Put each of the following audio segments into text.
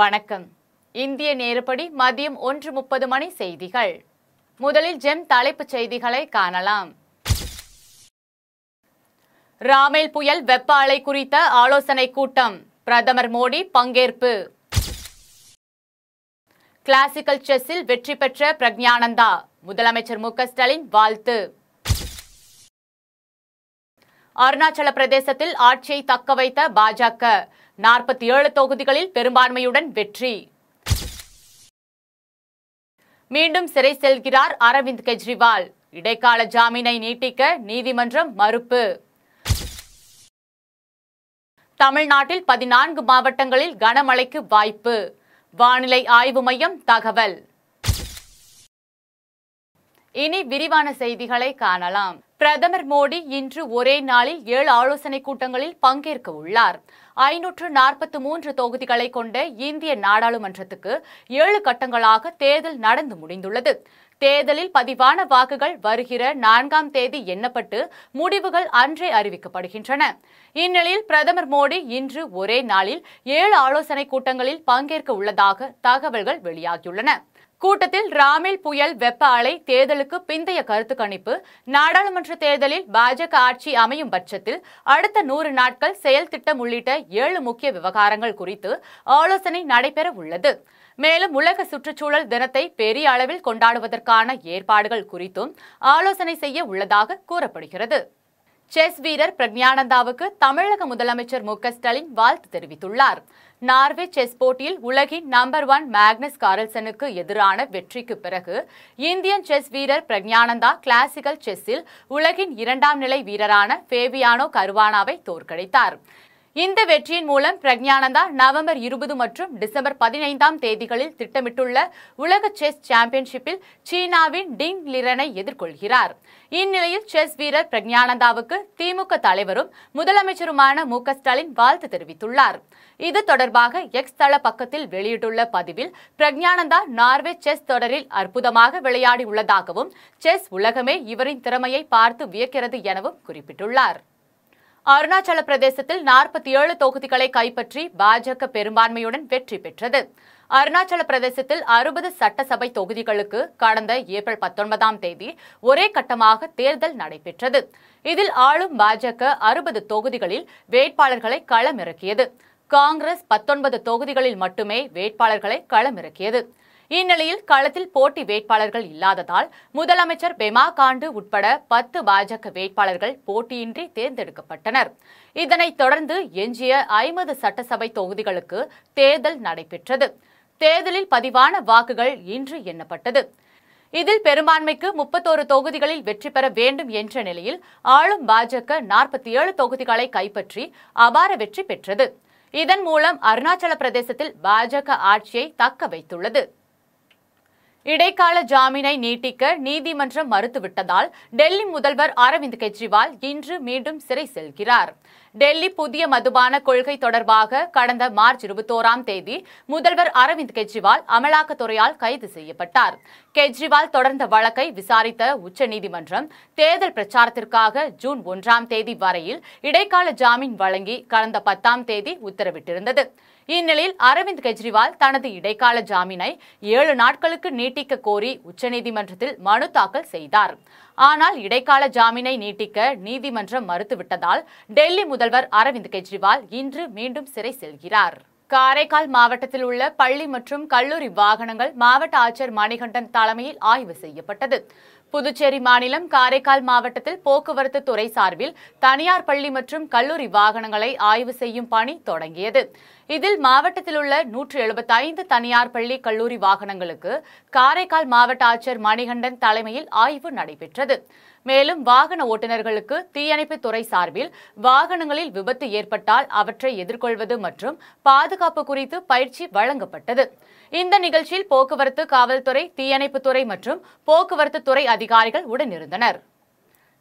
வணக்கம் இந்திய நேரப்படி மதியம் ஒன்று முப்பது மணி செய்திகள் முதலில் ஜெம் தலைப்புச் செய்திகளை காணலாம் ராமேல் புயல் வெப்ப அலை குறித்த ஆலோசனை கூட்டம் பிரதமர் மோடி பங்கேற்பு கிளாசிக்கல் செஸ்ஸில் வெற்றி பெற்ற பிரக்ஞானந்தா முதலமைச்சர் மு ஸ்டாலின் வாழ்த்து அருணாச்சல பிரதேசத்தில் ஆட்சியை தக்க வைத்த பாஜக நாற்பத்தி ஏழு தொகுதிகளில் பெரும்பான்மையுடன் வெற்றி மீண்டும் சிறை செல்கிறார் அரவிந்த் கெஜ்ரிவால் இடைக்கால ஜாமீனை நீட்டிக்க நீதிமன்றம் மறுப்பு தமிழ்நாட்டில் பதினான்கு மாவட்டங்களில் கனமழைக்கு வாய்ப்பு வானிலை ஆய்வு மையம் தகவல் இனி விரிவான செய்திகளை காணலாம் பிரதமர் மோடி இன்று ஒரே நாளில் ஏழு ஆலோசனை கூட்டங்களில் பங்கேற்க உள்ளார் ஐநூற்று நாற்பத்தி மூன்று தொகுதிகளை கொண்ட இந்திய நாடாளுமன்றத்துக்கு ஏழு கட்டங்களாக தேர்தல் நடந்து முடிந்துள்ளது தேர்தலில் பதிவான வாக்குகள் வருகிற நான்காம் தேதி எண்ணப்பட்டு முடிவுகள் அன்றே அறிவிக்கப்படுகின்றன இந்நிலையில் பிரதமர் மோடி இன்று ஒரே நாளில் ஏழு ஆலோசனை கூட்டங்களில் பங்கேற்க உள்ளதாக தகவல்கள் வெளியாகியுள்ளன கூட்டத்தில் ராமில் புயல் வெப்ப அலை தேர்தலுக்கு பிந்தைய கருத்து கணிப்பு நாடாளுமன்ற தேர்தலில் பாஜக ஆட்சி அமையும் பட்சத்தில் அடுத்த நூறு நாட்கள் செயல் திட்டம் உள்ளிட்ட ஏழு முக்கிய விவகாரங்கள் குறித்து ஆலோசனை நடைபெற உள்ளது மேலும் உலக சுற்றுச்சூழல் தினத்தை பெரிய அளவில் கொண்டாடுவதற்கான ஏற்பாடுகள் குறித்தும் ஆலோசனை செய்ய உள்ளதாக கூறப்படுகிறது செஸ் வீரர் பிரக்ஞானந்தாவுக்கு தமிழக முதலமைச்சர் மு ஸ்டாலின் வாழ்த்து தெரிவித்துள்ளார் நார்வே செஸ் போட்டியில் உலகின் நம்பர் ஒன் மேக்னஸ் கார்ல்சனுக்கு எதிரான வெற்றிக்கு பிறகு இந்தியன் செஸ் வீரர் பிரக்ஞானந்தா கிளாசிக்கல் செஸ்ஸில் உலகின் இரண்டாம் நிலை வீரரான ஃபேவியானோ கருவானாவை தோற்கடித்தார் இந்த வெற்றியின் மூலம் பிரக்ஞானந்தா நவம்பர் இருபது மற்றும் டிசம்பர் பதினைந்தாம் தேதிகளில் திட்டமிட்டுள்ள உலக செஸ் சாம்பியன்ஷிப்பில் சீனாவின் டிங் லிரனை எதிர்கொள்கிறார் இந்நிலையில் செஸ் வீரர் பிரக்ஞானந்தாவுக்கு திமுக தலைவரும் முதலமைச்சருமான மு ஸ்டாலின் வாழ்த்து தெரிவித்துள்ளார் இது தொடர்பாக எக்ஸ் தள பக்கத்தில் வெளியிட்டுள்ள பதிவில் பிரக்ஞானந்தா நார்வே செஸ் தொடரில் அற்புதமாக விளையாடி உள்ளதாகவும் செஸ் உலகமே இவரின் திறமையை பார்த்து வியக்கிறது எனவும் குறிப்பிட்டுள்ளார் அருணாச்சல பிரதேசத்தில் நாற்பத்தி ஏழு தொகுதிகளை கைப்பற்றி பாஜக பெரும்பான்மையுடன் வெற்றி பெற்றது அருணாச்சல பிரதேசத்தில் அறுபது சட்டசபை தொகுதிகளுக்கு கடந்த ஏப்ரல் பத்தொன்பதாம் தேதி ஒரே கட்டமாக தேர்தல் நடைபெற்றது இதில் ஆளும் பாஜக அறுபது தொகுதிகளில் வேட்பாளர்களை களமிறக்கியது காங்கிரஸ் பத்தொன்பது தொகுதிகளில் மட்டுமே வேட்பாளர்களை களமிறக்கியது இந்நிலையில் களத்தில் போட்டி வேட்பாளர்கள் இல்லாததால் முதலமைச்சர் பெமா காண்டு உட்பட பத்து பாஜக வேட்பாளர்கள் போட்டியின்றி தேர்ந்தெடுக்கப்பட்டனர் இதனைத் தொடர்ந்து எஞ்சிய ஐம்பது சட்டசபை தொகுதிகளுக்கு தேர்தல் நடைபெற்றது தேர்தலில் பதிவான வாக்குகள் இன்று எண்ணப்பட்டது இதில் பெரும்பான்மைக்கு முப்பத்தோரு தொகுதிகளில் வெற்றி பெற வேண்டும் என்ற நிலையில் ஆளும் பாஜக நாற்பத்தி ஏழு தொகுதிகளை கைப்பற்றி அபார வெற்றி பெற்றது இதன் மூலம் அருணாச்சல பிரதேசத்தில் பாஜக ஆட்சியை தக்க வைத்துள்ளது இடைக்கால ஜாமீனை நீட்டிக்க நீதிமன்றம் மறுத்துவிட்டதால் டெல்லி முதல்வர் அரவிந்த் கெஜ்ரிவால் இன்று மீண்டும் சிறை செல்கிறார் டெல்லி புதிய மதுபான கொள்கை தொடர்பாக கடந்த மார்ச் இருபத்தோராம் தேதி முதல்வர் அரவிந்த் கெஜ்ரிவால் அமலாக்கத்துறையால் கைது செய்யப்பட்டார் கெஜ்ரிவால் தொடர்ந்த வழக்கை விசாரித்த உச்சநீதிமன்றம் தேர்தல் பிரச்சாரத்திற்காக ஜூன் ஒன்றாம் தேதி வரையில் இடைக்கால ஜாமீன் வழங்கி கடந்த பத்தாம் தேதி உத்தரவிட்டிருந்தது இந்நிலையில் அரவிந்த் கெஜ்ரிவால் தனது இடைக்கால ஜாமீனை ஏழு நாட்களுக்கு நீட்டிக்க கோரி உச்சநீதிமன்றத்தில் மனு தாக்கல் செய்தார் ஆனால் இடைக்கால ஜாமீனை நீட்டிக்க நீதிமன்றம் மறுத்துவிட்டதால் டெல்லி முதல்வர் அரவிந்த் கெஜ்ரிவால் இன்று மீண்டும் சிறை செல்கிறார் காரைக்கால் மாவட்டத்தில் உள்ள பள்ளி மற்றும் கல்லூரி வாகனங்கள் மாவட்ட ஆட்சியர் மணிகண்டன் தலைமையில் ஆய்வு செய்யப்பட்டது புதுச்சேரி மாநிலம் காரைக்கால் மாவட்டத்தில் போக்குவரத்து துறை சார்பில் தனியார் பள்ளி மற்றும் கல்லூரி வாகனங்களை ஆய்வு செய்யும் பணி தொடங்கியது இதில் மாவட்டத்தில் உள்ள நூற்று எழுபத்தைந்து தனியார் பள்ளி கல்லூரி வாகனங்களுக்கு காரைக்கால் மாவட்ட ஆட்சியர் மணிகண்டன் தலைமையில் ஆய்வு நடைபெற்றது மேலும் வாகன ஓட்டுநர்களுக்கு தீயணைப்பு துறை சார்பில் வாகனங்களில் விபத்து ஏற்பட்டால் அவற்றை எதிர்கொள்வது மற்றும் பாதுகாப்பு குறித்து பயிற்சி வழங்கப்பட்டது இந்த நிகழ்ச்சியில் போக்குவரத்து காவல்துறை தீயணைப்புத்துறை மற்றும் போக்குவரத்து துறை அதிகாரிகள் உடனிருந்தனர்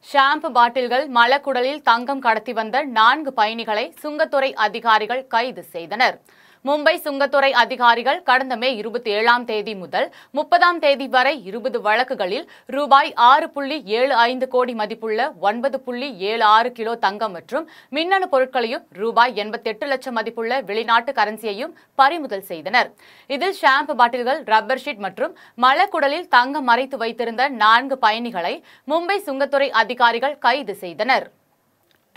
ஷாம்பு பாட்டில்கள் மலக்குடலில் தங்கம் கடத்தி வந்த நான்கு பயணிகளை சுங்கத்துறை அதிகாரிகள் கைது செய்தனர் மும்பை சுங்கத்துறை அதிகாரிகள் கடந்த மே இருபத்தி ஏழாம் தேதி முதல் முப்பதாம் தேதி வரை இருபது வழக்குகளில் ரூபாய் ஆறு புள்ளி ஏழு ஐந்து கோடி மதிப்புள்ள ஒன்பது புள்ளி ஏழு ஆறு கிலோ தங்கம் மற்றும் மின்னணு பொருட்களையும் ரூபாய் எண்பத்தி எட்டு லட்சம் மதிப்புள்ள வெளிநாட்டு கரன்சியையும் பறிமுதல் செய்தனர் இதில் ஷாம்பு பாட்டில்கள் ரப்பர் ஷீட் மற்றும் மலக்குடலில் தங்கம் மறைத்து வைத்திருந்த நான்கு பயணிகளை மும்பை சுங்கத்துறை அதிகாரிகள் கைது செய்தனர்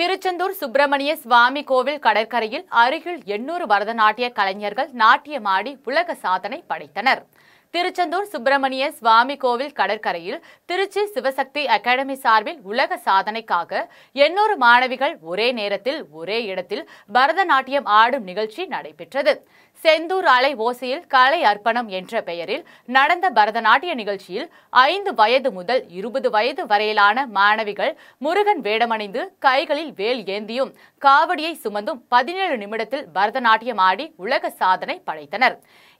திருச்செந்தூர் சுப்பிரமணிய சுவாமி கோவில் கடற்கரையில் அருகில் எண்ணூறு பரதநாட்டிய கலைஞர்கள் நாட்டியமாடி உலக சாதனை படைத்தனர் திருச்செந்தூர் சுப்பிரமணிய சுவாமி கோவில் கடற்கரையில் திருச்சி சிவசக்தி அகாடமி சார்பில் உலக சாதனைக்காக எண்ணூறு மாணவிகள் ஒரே நேரத்தில் ஒரே இடத்தில் பரதநாட்டியம் ஆடும் நிகழ்ச்சி நடைபெற்றது செந்தூர் அலை ஓசையில் கலை அர்ப்பணம் என்ற பெயரில் நடந்த பரதநாட்டிய நிகழ்ச்சியில் ஐந்து வயது முதல் இருபது வயது வரையிலான மாணவிகள் முருகன் வேடமணிந்து கைகளில் வேல் ஏந்தியும் காவடியை சுமந்தும் பதினேழு நிமிடத்தில் பரதநாட்டியம் ஆடி உலக சாதனை படைத்தனர்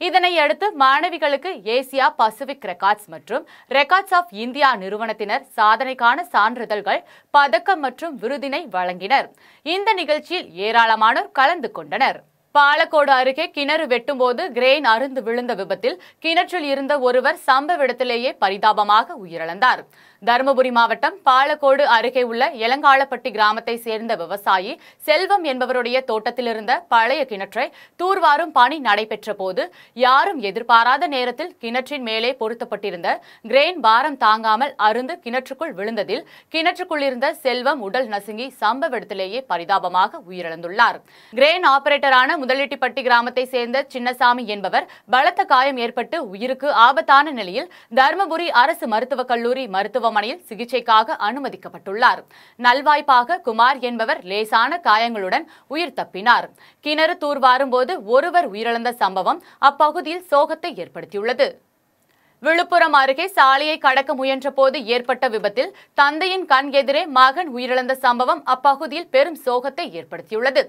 இதனையடுத்து மாணவிகளுக்கு ஏசியா பசிபிக் ரெக்கார்ட்ஸ் மற்றும் ரெக்கார்ட்ஸ் ஆஃப் இந்தியா நிறுவனத்தினர் சாதனைக்கான சான்றிதழ்கள் பதக்கம் மற்றும் விருதினை வழங்கினர் இந்த நிகழ்ச்சியில் ஏராளமானோர் கலந்து கொண்டனர் பாலக்கோடு அருகே கிணறு வெட்டும்போது கிரேன் அருந்து விழுந்த விபத்தில் கிணற்றில் இருந்த ஒருவர் சம்பவ இடத்திலேயே பரிதாபமாக உயிரிழந்தார் தருமபுரி மாவட்டம் பாலக்கோடு அருகே உள்ள எலங்காலப்பட்டி கிராமத்தை சேர்ந்த விவசாயி செல்வம் என்பவருடைய தோட்டத்திலிருந்த பழைய கிணற்றை தூர்வாரும் பணி நடைபெற்ற போது யாரும் எதிர்பாராத நேரத்தில் கிணற்றின் மேலே பொருத்தப்பட்டிருந்த கிரேன் பாரம் தாங்காமல் அருந்து கிணற்றுக்குள் விழுந்ததில் கிணற்றுக்குள் இருந்த செல்வம் உடல் நசுங்கி சம்பவ இடத்திலேயே பரிதாபமாக உயிரிழந்துள்ளார் கிரேன் ஆபரேட்டரான முதலீட்டிப்பட்டி கிராமத்தை சேர்ந்த சின்னசாமி என்பவர் பலத்த காயம் ஏற்பட்டு உயிருக்கு ஆபத்தான நிலையில் தருமபுரி அரசு மருத்துவக் கல்லூரி மருத்துவ மருத்துவமனையில் சிகிச்சைக்காக அனுமதிக்கப்பட்டுள்ளார் நல்வாய்ப்பாக குமார் என்பவர் லேசான காயங்களுடன் உயிர் தப்பினார் கிணறு தூர்வாரும் போது ஒருவர் உயிரிழந்த சம்பவம் அப்பகுதியில் சோகத்தை ஏற்படுத்தியுள்ளது விழுப்புரம் அருகே சாலையை கடக்க முயன்ற போது ஏற்பட்ட விபத்தில் தந்தையின் கண் எதிரே மகன் உயிரிழந்த சம்பவம் அப்பகுதியில் பெரும் சோகத்தை ஏற்படுத்தியுள்ளது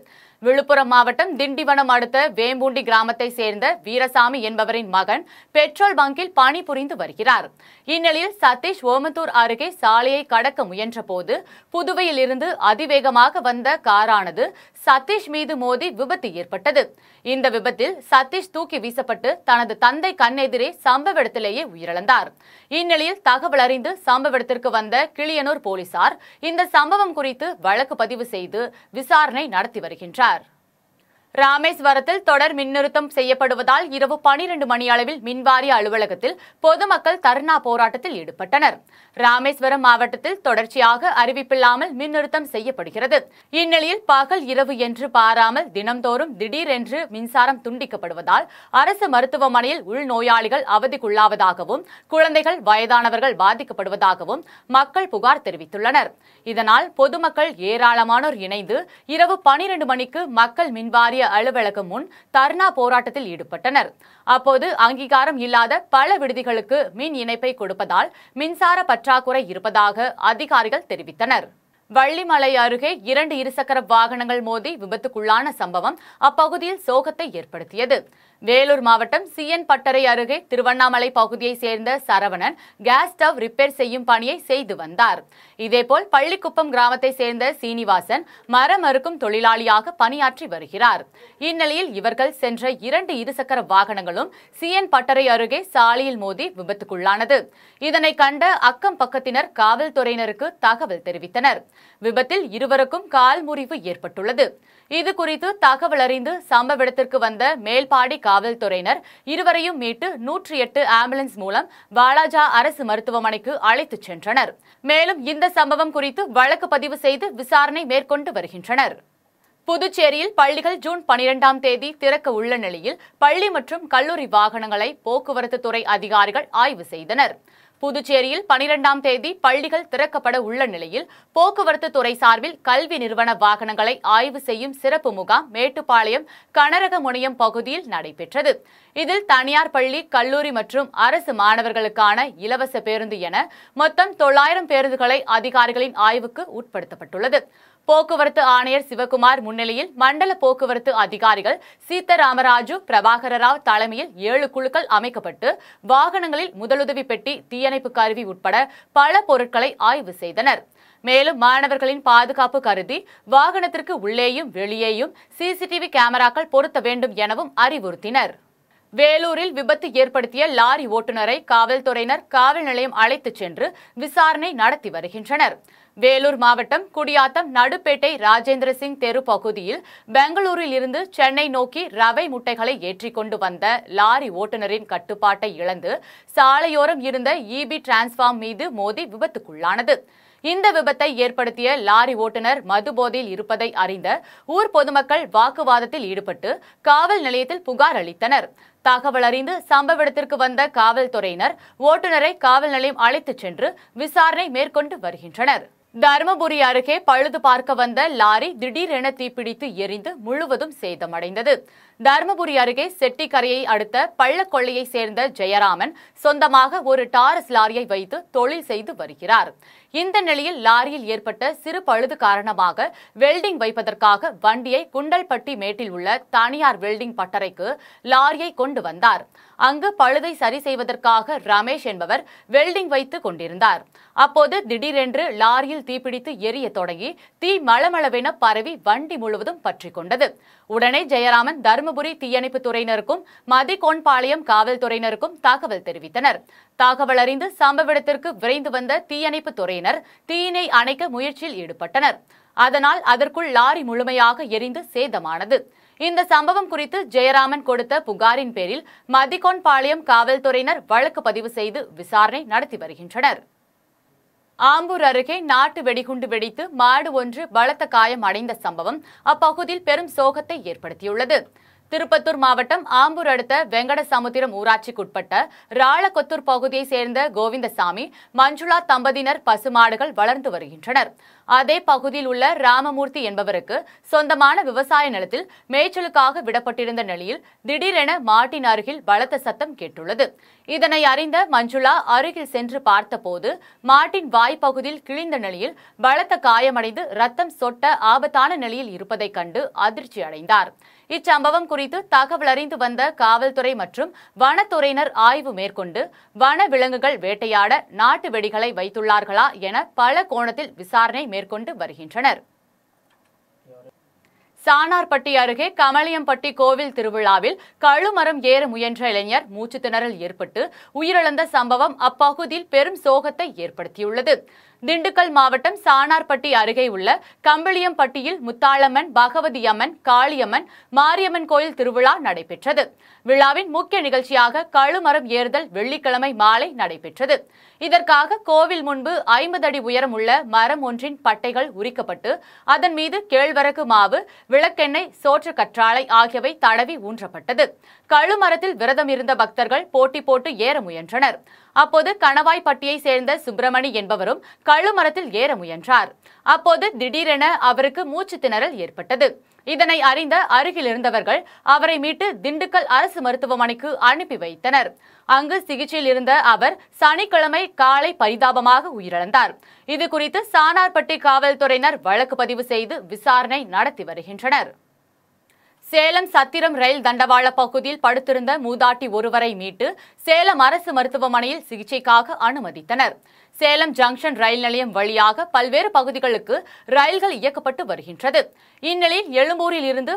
விழுப்புரம் மாவட்டம் திண்டிவனம் அடுத்த வேம்பூண்டி கிராமத்தை சேர்ந்த வீரசாமி என்பவரின் மகன் பெட்ரோல் பங்கில் பணிபுரிந்து வருகிறார் இந்நிலையில் சதீஷ் ஓமந்தூர் அருகே சாலையை கடக்க முயன்றபோது புதுவையில் இருந்து அதிவேகமாக வந்த காரானது சதீஷ் மீது மோதி விபத்து ஏற்பட்டது இந்த விபத்தில் சதீஷ் தூக்கி வீசப்பட்டு தனது தந்தை கண்ணெதிரே சம்பவ இடத்திலேயே உயிரிழந்தார் இந்நிலையில் தகவல் அறிந்து சம்பவ இடத்திற்கு வந்த கிளியனூர் போலீசார் இந்த சம்பவம் குறித்து வழக்கு பதிவு செய்து விசாரணை நடத்தி வருகின்றார் ராமேஸ்வரத்தில் தொடர் மின்னிறுத்தம் செய்யப்படுவதால் இரவு பனிரெண்டு மணி அளவில் மின்வாரிய அலுவலகத்தில் பொதுமக்கள் தர்ணா போராட்டத்தில் ஈடுபட்டனர் ராமேஸ்வரம் மாவட்டத்தில் தொடர்ச்சியாக அறிவிப்பில்லாமல் மின்னிறுத்தம் செய்யப்படுகிறது இந்நிலையில் பகல் இரவு என்று பாராமல் தினம்தோறும் திடீரென்று மின்சாரம் துண்டிக்கப்படுவதால் அரசு மருத்துவமனையில் உள்நோயாளிகள் அவதிக்குள்ளாவதாகவும் குழந்தைகள் வயதானவர்கள் பாதிக்கப்படுவதாகவும் மக்கள் புகார் தெரிவித்துள்ளனர் இதனால் பொதுமக்கள் ஏராளமானோர் இணைந்து இரவு பனிரெண்டு மணிக்கு மக்கள் மின்வாரிய ஆலய அலுவலகம் முன் தர்ணா போராட்டத்தில் ஈடுபட்டனர் அப்போது அங்கீகாரம் இல்லாத பல விடுதிகளுக்கு மின் இணைப்பை கொடுப்பதால் மின்சார பற்றாக்குறை இருப்பதாக அதிகாரிகள் தெரிவித்தனர் வள்ளிமலை அருகே இரண்டு இருசக்கர வாகனங்கள் மோதி விபத்துக்குள்ளான சம்பவம் அப்பகுதியில் சோகத்தை ஏற்படுத்தியது வேலூர் மாவட்டம் சிஎன் பட்டறை அருகே திருவண்ணாமலை பகுதியை சேர்ந்த சரவணன் கேஸ் ஸ்டவ் ரிப்பேர் செய்யும் பணியை செய்து வந்தார் இதேபோல் பள்ளிக்குப்பம் கிராமத்தை சேர்ந்த சீனிவாசன் மரம் அறுக்கும் தொழிலாளியாக பணியாற்றி வருகிறார் இந்நிலையில் இவர்கள் சென்ற இரண்டு இருசக்கர வாகனங்களும் சிஎன் பட்டறை அருகே சாலையில் மோதி விபத்துக்குள்ளானது இதனை கண்ட அக்கம் பக்கத்தினர் காவல்துறையினருக்கு தகவல் தெரிவித்தனர் விபத்தில் இருவருக்கும் கால் முறிவு ஏற்பட்டுள்ளது இது குறித்து தகவல் அறிந்து சம்பவ இடத்திற்கு வந்த மேல்பாடி காவல்துறையினர் இருவரையும் மீட்டு நூற்றி எட்டு ஆம்புலன்ஸ் மூலம் வாலாஜா அரசு மருத்துவமனைக்கு அழைத்துச் சென்றனர் மேலும் இந்த சம்பவம் குறித்து வழக்கு பதிவு செய்து விசாரணை மேற்கொண்டு வருகின்றனர் புதுச்சேரியில் பள்ளிகள் ஜூன் பனிரெண்டாம் தேதி திறக்க உள்ள நிலையில் பள்ளி மற்றும் கல்லூரி வாகனங்களை போக்குவரத்து துறை அதிகாரிகள் ஆய்வு செய்தனர் புதுச்சேரியில் பனிரெண்டாம் தேதி பள்ளிகள் திறக்கப்பட உள்ள நிலையில் போக்குவரத்து துறை சார்பில் கல்வி நிறுவன வாகனங்களை ஆய்வு செய்யும் சிறப்பு முகாம் மேட்டுப்பாளையம் கனரக முனையம் பகுதியில் நடைபெற்றது இதில் தனியார் பள்ளி கல்லூரி மற்றும் அரசு மாணவர்களுக்கான இலவச பேருந்து என மொத்தம் தொள்ளாயிரம் பேருந்துகளை அதிகாரிகளின் ஆய்வுக்கு உட்படுத்தப்பட்டுள்ளது போக்குவரத்து ஆணையர் சிவகுமார் முன்னிலையில் மண்டல போக்குவரத்து அதிகாரிகள் சீத்தராமராஜு பிரபாகர ராவ் தலைமையில் ஏழு குழுக்கள் அமைக்கப்பட்டு வாகனங்களில் முதலுதவி பெட்டி தீயணைப்பு கருவி உட்பட பல பொருட்களை ஆய்வு செய்தனர் மேலும் மாணவர்களின் பாதுகாப்பு கருதி வாகனத்திற்கு உள்ளேயும் வெளியேயும் சிசிடிவி கேமராக்கள் பொருத்த வேண்டும் எனவும் அறிவுறுத்தினர் வேலூரில் விபத்து ஏற்படுத்திய லாரி ஓட்டுநரை காவல்துறையினர் காவல் நிலையம் அழைத்துச் சென்று விசாரணை நடத்தி வருகின்றனர் வேலூர் மாவட்டம் குடியாத்தம் நடுப்பேட்டை ராஜேந்திர சிங் தெரு பகுதியில் பெங்களூரில் இருந்து சென்னை நோக்கி ரவை முட்டைகளை ஏற்றி கொண்டு வந்த லாரி ஓட்டுநரின் கட்டுப்பாட்டை இழந்து சாலையோரம் இருந்த இபி டிரான்ஸ்ஃபார்ம் மீது மோதி விபத்துக்குள்ளானது இந்த விபத்தை ஏற்படுத்திய லாரி ஓட்டுநர் மதுபோதையில் இருப்பதை அறிந்த ஊர் பொதுமக்கள் வாக்குவாதத்தில் ஈடுபட்டு காவல் நிலையத்தில் புகார் அளித்தனர் தகவல் அறிந்து சம்பவ இடத்திற்கு வந்த காவல்துறையினர் ஓட்டுநரை காவல் நிலையம் அழைத்துச் சென்று விசாரணை மேற்கொண்டு வருகின்றனர் தருமபுரி அருகே பழுது பார்க்க வந்த லாரி திடீரென தீப்பிடித்து எரிந்து முழுவதும் சேதமடைந்தது தருமபுரி அருகே செட்டிக்கரையை அடுத்த பள்ளக்கொள்ளையை சேர்ந்த ஜெயராமன் சொந்தமாக ஒரு டாரஸ் லாரியை வைத்து தொழில் செய்து வருகிறார் இந்த நிலையில் லாரியில் ஏற்பட்ட சிறு பழுது காரணமாக வெல்டிங் வைப்பதற்காக வண்டியை குண்டல்பட்டி மேட்டில் உள்ள தனியார் வெல்டிங் பட்டறைக்கு லாரியை கொண்டு வந்தார் அங்கு பழுதை சரி செய்வதற்காக ரமேஷ் என்பவர் வெல்டிங் வைத்து கொண்டிருந்தார் அப்போது திடீரென்று லாரியில் தீப்பிடித்து எரிய தொடங்கி தீ மளமளவென பரவி வண்டி முழுவதும் பற்றி கொண்டது உடனே ஜெயராமன் தர்ம தருமபுரி தீயணைப்பு துறையினருக்கும் மதிகோன்பாளையம் காவல்துறையினருக்கும் தகவல் தெரிவித்தனர் தகவல் அறிந்து சம்பவத்திற்கு விரைந்து வந்த தீயணைப்பு துறையினர் தீயினை அணைக்க முயற்சியில் ஈடுபட்டனர் அதனால் அதற்குள் லாரி முழுமையாக எரிந்து சேதமானது இந்த சம்பவம் குறித்து ஜெயராமன் கொடுத்த புகாரின் பேரில் மதிகோன்பாளையம் காவல்துறையினர் வழக்கு பதிவு செய்து விசாரணை நடத்தி வருகின்றனர் ஆம்பூர் அருகே நாட்டு வெடிகுண்டு வெடித்து மாடு ஒன்று பலத்த காயம் அடைந்த சம்பவம் அப்பகுதியில் பெரும் சோகத்தை ஏற்படுத்தியுள்ளது திருப்பத்தூர் மாவட்டம் ஆம்பூர் அடுத்த வெங்கடசமுத்திரம் ஊராட்சிக்குட்பட்ட ராளகொத்தூர் பகுதியைச் சேர்ந்த கோவிந்தசாமி மஞ்சுளா தம்பதியினர் பசுமாடுகள் வளர்ந்து வருகின்றனர் அதே பகுதியில் உள்ள ராமமூர்த்தி என்பவருக்கு சொந்தமான விவசாய நிலத்தில் மேய்ச்சலுக்காக விடப்பட்டிருந்த நிலையில் திடீரென மாட்டின் அருகில் பலத்த சத்தம் கேட்டுள்ளது இதனை அறிந்த மஞ்சுளா அருகில் சென்று பார்த்தபோது மாட்டின் வாய்ப்பகுதியில் கிழிந்த நிலையில் பலத்த காயமடைந்து ரத்தம் சொட்ட ஆபத்தான நிலையில் இருப்பதைக் கண்டு அதிர்ச்சி அடைந்தார் இச்சம்பவம் குறித்து தகவல் அறிந்து வந்த காவல்துறை மற்றும் வனத்துறையினர் ஆய்வு மேற்கொண்டு வன விலங்குகள் வேட்டையாட நாட்டு வெடிகளை வைத்துள்ளார்களா என பல கோணத்தில் விசாரணை மேற்கொண்டு வருகின்றனர் சானார்பட்டி அருகே கமலியம்பட்டி கோவில் திருவிழாவில் கழுமரம் ஏற முயன்ற இளைஞர் மூச்சு திணறல் ஏற்பட்டு உயிரிழந்த சம்பவம் அப்பகுதியில் பெரும் சோகத்தை ஏற்படுத்தியுள்ளது திண்டுக்கல் மாவட்டம் சானார்பட்டி அருகே உள்ள கம்பளியம்பட்டியில் முத்தாளம்மன் பகவதியம்மன் காளியம்மன் மாரியம்மன் கோயில் திருவிழா நடைபெற்றது விழாவின் முக்கிய நிகழ்ச்சியாக கழுமரம் ஏறுதல் வெள்ளிக்கிழமை மாலை நடைபெற்றது இதற்காக கோவில் முன்பு ஐம்பது அடி உயரம் உள்ள மரம் ஒன்றின் பட்டைகள் உரிக்கப்பட்டு அதன் மீது கேழ்வரகு மாவு விளக்கெண்ணெய் சோற்று கற்றாழை ஆகியவை தடவி ஊன்றப்பட்டது கழுமரத்தில் விரதம் இருந்த பக்தர்கள் போட்டி போட்டு ஏற முயன்றனர் அப்போது கணவாய்ப்பட்டியைச் சேர்ந்த சுப்பிரமணி என்பவரும் கழுமரத்தில் ஏற முயன்றார் அப்போது திடீரென அவருக்கு மூச்சு திணறல் ஏற்பட்டது இதனை அறிந்த அருகில் இருந்தவர்கள் அவரை மீட்டு திண்டுக்கல் அரசு மருத்துவமனைக்கு அனுப்பி வைத்தனர் அங்கு சிகிச்சையில் இருந்த அவர் சனிக்கிழமை காலை பரிதாபமாக உயிரிழந்தார் இது குறித்து சானார்பட்டி காவல்துறையினர் வழக்கு பதிவு செய்து விசாரணை நடத்தி வருகின்றனர் சேலம் சத்திரம் ரயில் தண்டவாள பகுதியில் படுத்திருந்த மூதாட்டி ஒருவரை மீட்டு சேலம் அரசு மருத்துவமனையில் சிகிச்சைக்காக அனுமதித்தனர் சேலம் ஜங்ஷன் ரயில் நிலையம் வழியாக பல்வேறு பகுதிகளுக்கு ரயில்கள் இயக்கப்பட்டு வருகின்றது இந்நிலையில் எழும்பூரில் இருந்து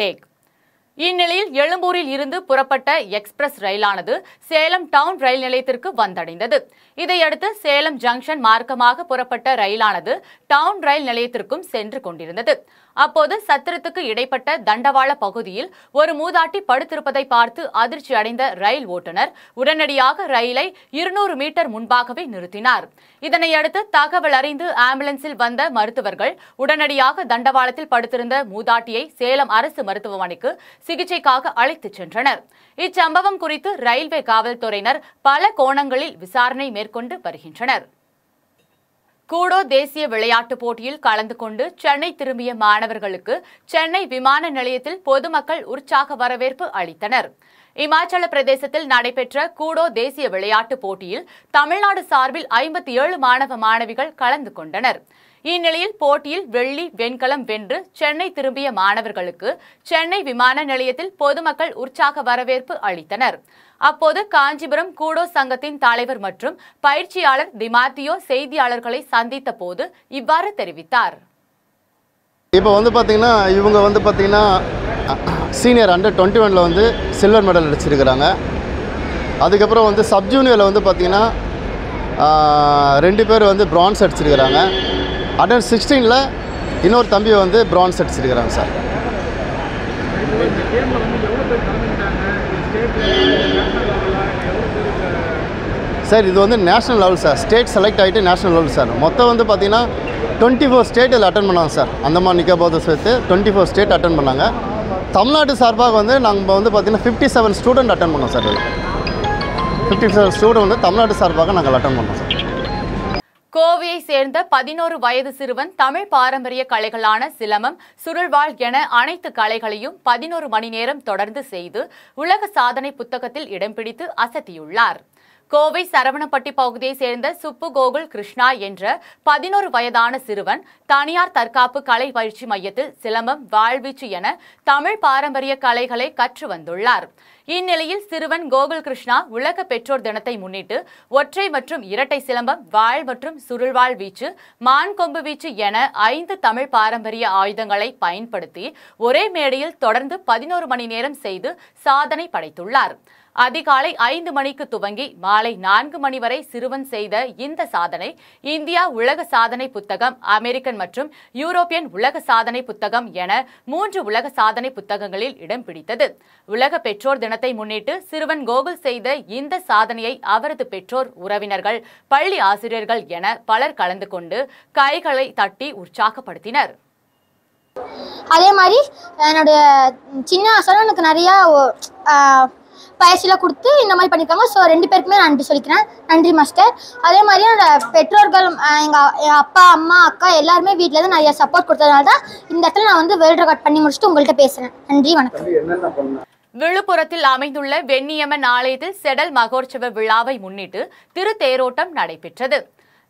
டேக் இந்நிலையில் எழும்பூரில் இருந்து புறப்பட்ட எக்ஸ்பிரஸ் ரயிலானது சேலம் டவுன் ரயில் நிலையத்திற்கு வந்தடைந்தது இதையடுத்து சேலம் ஜங்ஷன் மார்க்கமாக புறப்பட்ட ரயிலானது டவுன் ரயில் நிலையத்திற்கும் சென்று கொண்டிருந்தது அப்போது சத்திரத்துக்கு இடைப்பட்ட தண்டவாள பகுதியில் ஒரு மூதாட்டி படுத்திருப்பதை பார்த்து அதிர்ச்சி அடைந்த ரயில் ஓட்டுநர் உடனடியாக ரயிலை இருநூறு மீட்டர் முன்பாகவே நிறுத்தினார் இதனையடுத்து தகவல் அறிந்து ஆம்புலன்ஸில் வந்த மருத்துவர்கள் உடனடியாக தண்டவாளத்தில் படுத்திருந்த மூதாட்டியை சேலம் அரசு மருத்துவமனைக்கு சிகிச்சைக்காக அழைத்துச் சென்றனர் இச்சம்பவம் குறித்து ரயில்வே காவல்துறையினர் பல கோணங்களில் விசாரணை மேற்கொண்டு வருகின்றனர் கூடோ தேசிய விளையாட்டுப் போட்டியில் கலந்து கொண்டு சென்னை திரும்பிய மாணவர்களுக்கு சென்னை விமான நிலையத்தில் பொதுமக்கள் உற்சாக வரவேற்பு அளித்தனர் இமாச்சல பிரதேசத்தில் நடைபெற்ற கூடோ தேசிய விளையாட்டுப் போட்டியில் தமிழ்நாடு சார்பில் ஐம்பத்தி ஏழு மாணவ மாணவிகள் கலந்து கொண்டனர் இந்நிலையில் போட்டியில் வெள்ளி வெண்கலம் வென்று சென்னை திரும்பிய மாணவர்களுக்கு சென்னை விமான நிலையத்தில் பொதுமக்கள் உற்சாக வரவேற்பு அளித்தனர் அப்போது காஞ்சிபுரம் கூடோ சங்கத்தின் தலைவர் மற்றும் பயிற்சியாளர் டிமாத்தியோ செய்தியாளர்களை சந்தித்த போது இவ்வாறு தெரிவித்தார் இப்போ வந்து பார்த்தீங்கன்னா இவங்க வந்து பார்த்தீங்கன்னா சீனியர் அண்டர் டுவெண்ட்டி ஒனில் வந்து சில்வர் மெடல் அடிச்சிருக்கிறாங்க அதுக்கப்புறம் வந்து சப்ஜூனியரில் வந்து பார்த்திங்கன்னா ரெண்டு பேர் வந்து பிரான்ஸ் அடிச்சிருக்கிறாங்க அடர் சிக்ஸ்டீனில் இன்னொரு தம்பி வந்து பிரான்ஸ் அடிச்சிருக்கிறாங்க சார் சார் இது வந்து national level sir state select ஆகிட்டு நேஷனல் லெவல் சார் மொத்தம் வந்து பார்த்தீங்கன்னா டுவெண்ட்டி ஃபோர் ஸ்டேட் இதில் அட்டன் பண்ணாங்க சார் அந்த மாதிரி நிக்கபோதை சேர்த்து டுவெண்ட்டி ஃபோர் ஸ்டேட் அட்டன் பண்ணாங்க தமிழ்நாட்டு சார்பாக வந்து நம்ம வந்து பார்த்திங்கன்னா ஃபிஃப்டி செவன் ஸ்டூடெண்ட் அட்டன் பண்ணோம் சார் இதில் ஃபிஃப்டி செவன் ஸ்டூடெண்ட் வந்து தமிழ்நாட்டு சார்பாக நாங்கள் அட்டன் பண்ணோம் சார் கோவையை சேர்ந்த பதினோரு வயது சிறுவன் தமிழ் பாரம்பரிய கலைகளான சிலமம் சுருள்வாள் என அனைத்து கலைகளையும் பதினோரு மணி நேரம் தொடர்ந்து செய்து உலக சாதனை புத்தகத்தில் இடம் பிடித்து அசத்தியுள்ளார் கோவை சரவணப்பட்டி பகுதியைச் சேர்ந்த சுப்பு கோகுல் கிருஷ்ணா என்ற பதினோரு வயதான சிறுவன் தனியார் தற்காப்பு கலை பயிற்சி மையத்தில் சிலம்பம் வாழ்வீச்சு என தமிழ் பாரம்பரிய கலைகளை கற்று வந்துள்ளார் இந்நிலையில் சிறுவன் கோகுல் கிருஷ்ணா உலக பெற்றோர் தினத்தை முன்னிட்டு ஒற்றை மற்றும் இரட்டை சிலம்பம் வாழ் மற்றும் சுருள்வாழ் வீச்சு மான் கொம்பு வீச்சு என ஐந்து தமிழ் பாரம்பரிய ஆயுதங்களை பயன்படுத்தி ஒரே மேடையில் தொடர்ந்து பதினோரு மணி நேரம் செய்து சாதனை படைத்துள்ளார் அதிகாலை ஐந்து மணிக்கு துவங்கி மாலை நான்கு மணி வரை சிறுவன் செய்த இந்த சாதனை இந்தியா உலக சாதனை புத்தகம் அமெரிக்கன் மற்றும் யூரோப்பியன் உலக சாதனை புத்தகம் என மூன்று உலக சாதனை புத்தகங்களில் இடம் பிடித்தது உலக பெற்றோர் தினத்தை முன்னிட்டு சிறுவன் கோகுல் செய்த இந்த சாதனையை அவரது பெற்றோர் உறவினர்கள் பள்ளி ஆசிரியர்கள் என பலர் கலந்து கொண்டு கைகளை தட்டி உற்சாகப்படுத்தினர் அதே மாதிரி என்னுடைய சின்ன சொல்லனுக்கு நிறைய பயிற்சியெலாம் கொடுத்து இந்த மாதிரி பண்ணியிருக்காங்க ஸோ ரெண்டு பேருக்குமே நன்றி சொல்லிக்கிறேன் நன்றி மாஸ்டர் அதே மாதிரி என்னோட பெற்றோர்கள் எங்கள் அப்பா அம்மா அக்கா எல்லாருமே வீட்டில் தான் நிறைய சப்போர்ட் கொடுத்ததுனால தான் இந்த இடத்துல நான் வந்து வேர்ல்ட் ரெக்கார்ட் பண்ணி முடிச்சுட்டு உங்கள்கிட்ட பேசுகிறேன் நன்றி வணக்கம் விழுப்புரத்தில் அமைந்துள்ள வெண்ணியம்மன் ஆலயத்தில் செடல் மகோற்சவ விழாவை முன்னிட்டு திருத்தேரோட்டம் நடைபெற்றது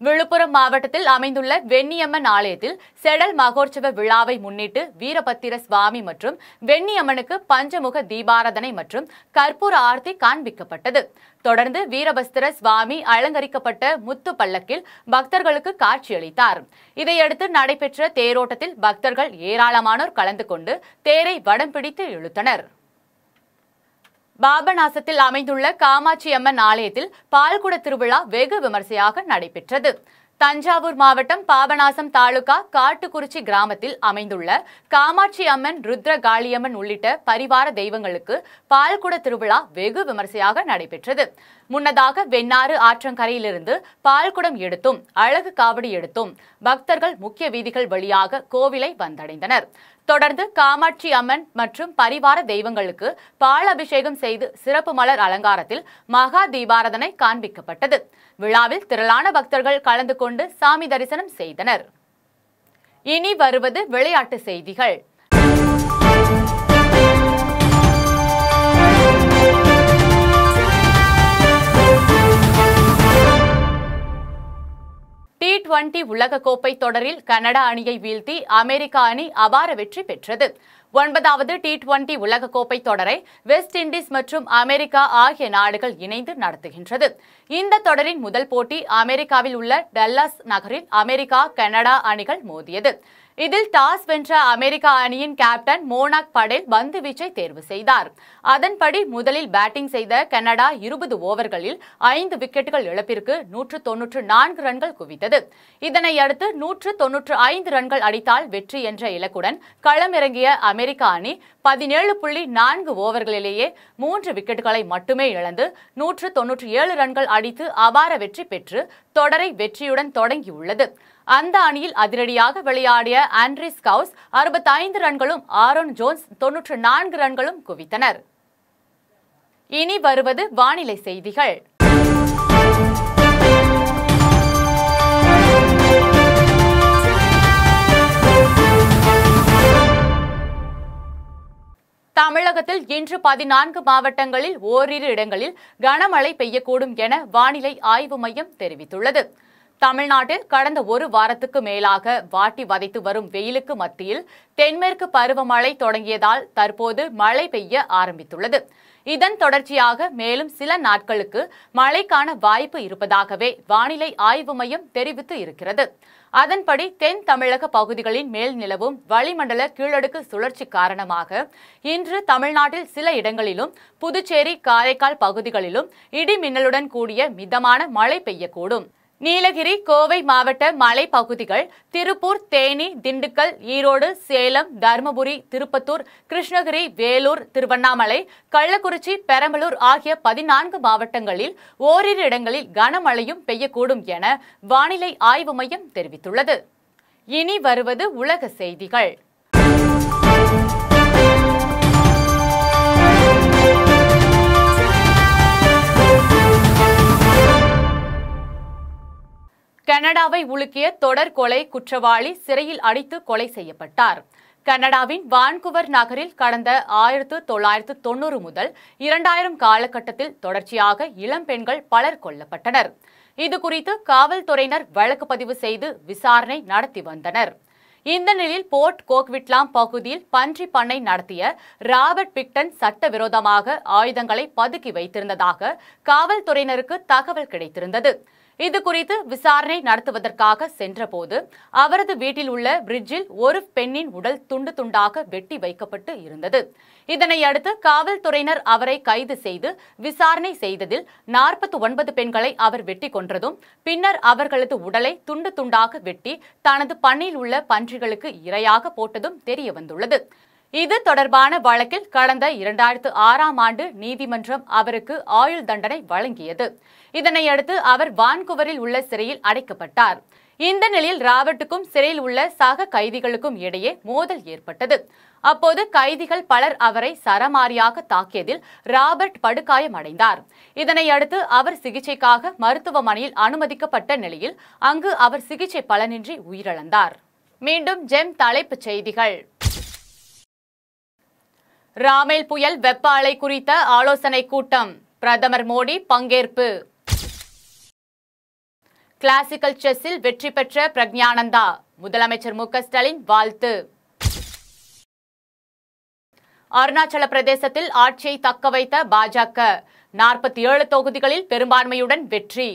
விழுப்புரம் மாவட்டத்தில் அமைந்துள்ள வெண்ணியம்மன் ஆலயத்தில் செடல் மகோற்சவ விழாவை முன்னிட்டு வீரபத்திர சுவாமி மற்றும் வெண்ணியம்மனுக்கு பஞ்சமுக தீபாராதனை மற்றும் கற்பூர ஆர்த்தி காண்பிக்கப்பட்டது தொடர்ந்து வீரபஸ்திர சுவாமி அலங்கரிக்கப்பட்ட முத்து பல்லக்கில் பக்தர்களுக்கு காட்சியளித்தார் இதையடுத்து நடைபெற்ற தேரோட்டத்தில் பக்தர்கள் ஏராளமானோர் கலந்து கொண்டு தேரை வடம் பிடித்து இழுத்தனர் பாபநாசத்தில் அமைந்துள்ள காமாட்சி அம்மன் ஆலயத்தில் பால்குட திருவிழா வெகு விமர்சையாக நடைபெற்றது தஞ்சாவூர் மாவட்டம் பாபநாசம் தாலுகா காட்டுக்குறிச்சி கிராமத்தில் அமைந்துள்ள காமாட்சி அம்மன் ருத்ர காளியம்மன் உள்ளிட்ட பரிவார தெய்வங்களுக்கு பால்குட திருவிழா வெகு விமர்சையாக நடைபெற்றது முன்னதாக வெண்ணாறு ஆற்றங்கரையிலிருந்து பால்குடம் எடுத்தும் அழகு காவடி எடுத்தும் பக்தர்கள் முக்கிய வீதிகள் வழியாக கோவிலை வந்தடைந்தனர் தொடர்ந்து காமாட்சி அம்மன் மற்றும் பரிவார தெய்வங்களுக்கு பால் அபிஷேகம் செய்து சிறப்பு மலர் அலங்காரத்தில் மகா தீபாரதனை காண்பிக்கப்பட்டது விழாவில் திரளான பக்தர்கள் கலந்து கொண்டு சாமி தரிசனம் செய்தனர் இனி வருவது விளையாட்டு செய்திகள் டி டுவெண்டி உலகக்கோப்பை தொடரில் கனடா அணியை வீழ்த்தி அமெரிக்கா அணி அபார வெற்றி பெற்றது ஒன்பதாவது டி டுவெண்டி உலகக்கோப்பை தொடரை வெஸ்ட் இண்டீஸ் மற்றும் அமெரிக்கா ஆகிய நாடுகள் இணைந்து நடத்துகின்றது இந்த தொடரின் முதல் போட்டி அமெரிக்காவில் உள்ள டல்லாஸ் நகரில் அமெரிக்கா கனடா அணிகள் மோதியது இதில் டாஸ் வென்ற அமெரிக்கா அணியின் கேப்டன் மோனாக் படேல் பந்து வீச்சை தேர்வு செய்தார் அதன்படி முதலில் பேட்டிங் செய்த கனடா இருபது ஓவர்களில் ஐந்து விக்கெட்டுகள் இழப்பிற்கு நூற்று தொன்னூற்று நான்கு ரன்கள் குவித்தது இதனையடுத்து நூற்று தொன்னூற்று ஐந்து ரன்கள் அடித்தால் வெற்றி என்ற இலக்குடன் களமிறங்கிய அமெரிக்கா அணி பதினேழு புள்ளி நான்கு ஓவர்களிலேயே மூன்று விக்கெட்டுகளை மட்டுமே இழந்து நூற்று தொன்னூற்றி ஏழு ரன்கள் அடித்து அபார வெற்றி பெற்று தொடரை வெற்றியுடன் தொடங்கியுள்ளது அந்த அணியில் அதிரடியாக விளையாடிய ஆண்ட்ரிஸ் கவுஸ் அறுபத்தைந்து ரன்களும் ஆரோன் ஜோன்ஸ் தொன்னூற்று நான்கு ரன்களும் குவித்தனர் இனி வருவது வானிலை செய்திகள் தமிழகத்தில் இன்று பதினான்கு மாவட்டங்களில் ஓரிரு இடங்களில் கனமழை பெய்யக்கூடும் என வானிலை ஆய்வு மையம் தெரிவித்துள்ளது தமிழ்நாட்டில் கடந்த ஒரு வாரத்துக்கு மேலாக வாட்டி வதைத்து வரும் வெயிலுக்கு மத்தியில் தென்மேற்கு பருவமழை தொடங்கியதால் தற்போது மழை பெய்ய ஆரம்பித்துள்ளது இதன் தொடர்ச்சியாக மேலும் சில நாட்களுக்கு மழைக்கான வாய்ப்பு இருப்பதாகவே வானிலை ஆய்வு மையம் தெரிவித்து இருக்கிறது அதன்படி தென் தமிழக பகுதிகளின் மேல் நிலவும் வளிமண்டல கீழடுக்கு சுழற்சி காரணமாக இன்று தமிழ்நாட்டில் சில இடங்களிலும் புதுச்சேரி காரைக்கால் பகுதிகளிலும் இடி மின்னலுடன் கூடிய மிதமான மழை பெய்யக்கூடும் நீலகிரி கோவை மாவட்ட மலைப்பகுதிகள் திருப்பூர் தேனி திண்டுக்கல் ஈரோடு சேலம் தருமபுரி திருப்பத்தூர் கிருஷ்ணகிரி வேலூர் திருவண்ணாமலை கள்ளக்குறிச்சி பெரம்பலூர் ஆகிய பதினான்கு மாவட்டங்களில் ஓரிரு இடங்களில் கனமழையும் பெய்யக்கூடும் என வானிலை ஆய்வு மையம் தெரிவித்துள்ளது இனி வருவது உலக செய்திகள் கனடாவை உலுக்கிய தொடர் கொலை குற்றவாளி சிறையில் அடித்து கொலை செய்யப்பட்டார் கனடாவின் வான்குவர் நகரில் கடந்த ஆயிரத்து தொள்ளாயிரத்து தொன்னூறு முதல் இரண்டாயிரம் காலகட்டத்தில் தொடர்ச்சியாக இளம் பெண்கள் பலர் கொல்லப்பட்டனர் இது குறித்து காவல்துறையினர் வழக்கு பதிவு செய்து விசாரணை நடத்தி வந்தனர் இந்த நிலையில் போர்ட் கோக்விட்லாம் பகுதியில் பன்றி பண்ணை நடத்திய ராபர்ட் பிக்டன் சட்டவிரோதமாக ஆயுதங்களை பதுக்கி வைத்திருந்ததாக காவல்துறையினருக்கு தகவல் கிடைத்திருந்தது இது குறித்து விசாரணை நடத்துவதற்காக சென்றபோது அவரது வீட்டில் உள்ள பிரிட்ஜில் ஒரு பெண்ணின் உடல் துண்டு துண்டாக வெட்டி வைக்கப்பட்டு இருந்தது இதனையடுத்து காவல்துறையினர் அவரை கைது செய்து விசாரணை செய்ததில் நாற்பத்தி ஒன்பது பெண்களை அவர் வெட்டி கொன்றதும் பின்னர் அவர்களது உடலை துண்டு துண்டாக வெட்டி தனது பண்ணில் உள்ள பன்றிகளுக்கு இரையாக போட்டதும் தெரியவந்துள்ளது இது தொடர்பான வழக்கில் கடந்த இரண்டாயிரத்து ஆறாம் ஆண்டு நீதிமன்றம் அவருக்கு ஆயுள் தண்டனை வழங்கியது இதனையடுத்து அவர் வான்குவரில் உள்ள சிறையில் அடைக்கப்பட்டார் இந்த நிலையில் ராபர்ட்டுக்கும் சிறையில் உள்ள சக கைதிகளுக்கும் இடையே மோதல் ஏற்பட்டது அப்போது கைதிகள் பலர் அவரை சரமாரியாக தாக்கியதில் ராபர்ட் படுகாயம் அடைந்தார் இதனையடுத்து அவர் சிகிச்சைக்காக மருத்துவமனையில் அனுமதிக்கப்பட்ட நிலையில் அங்கு அவர் சிகிச்சை பலனின்றி உயிரிழந்தார் மீண்டும் ஜெம் தலைப்புச் செய்திகள் ராமேல் புயல் வெப்ப அலை குறித்த ஆலோசனை கூட்டம் பிரதமர் மோடி பங்கேற்பு கிளாசிக்கல் செஸ்ஸில் வெற்றி பெற்ற பிரக்ஞானந்தா முதலமைச்சர் மு ஸ்டாலின் வாழ்த்து அருணாச்சல பிரதேசத்தில் ஆட்சியை தக்க வைத்த பாஜக நாற்பத்தி ஏழு தொகுதிகளில் பெரும்பான்மையுடன் வெற்றி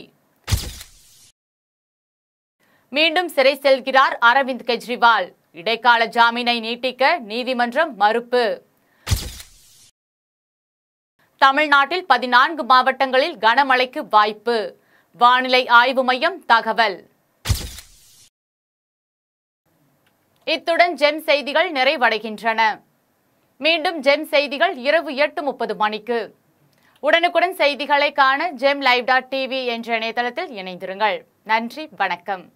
மீண்டும் சிறை செல்கிறார் அரவிந்த் கெஜ்ரிவால் இடைக்கால ஜாமீனை நீட்டிக்க நீதிமன்றம் மறுப்பு தமிழ்நாட்டில் பதினான்கு மாவட்டங்களில் கனமழைக்கு வாய்ப்பு வானிலை ஆய்வு மையம் தகவல் இத்துடன் ஜெம் செய்திகள் நிறைவடைகின்றன மீண்டும் ஜெம் செய்திகள் இரவு எட்டு முப்பது மணிக்கு உடனுக்குடன் செய்திகளை காண ஜெம் லைவ் டாட் டிவி என்ற இணையதளத்தில் இணைந்திருங்கள் நன்றி வணக்கம்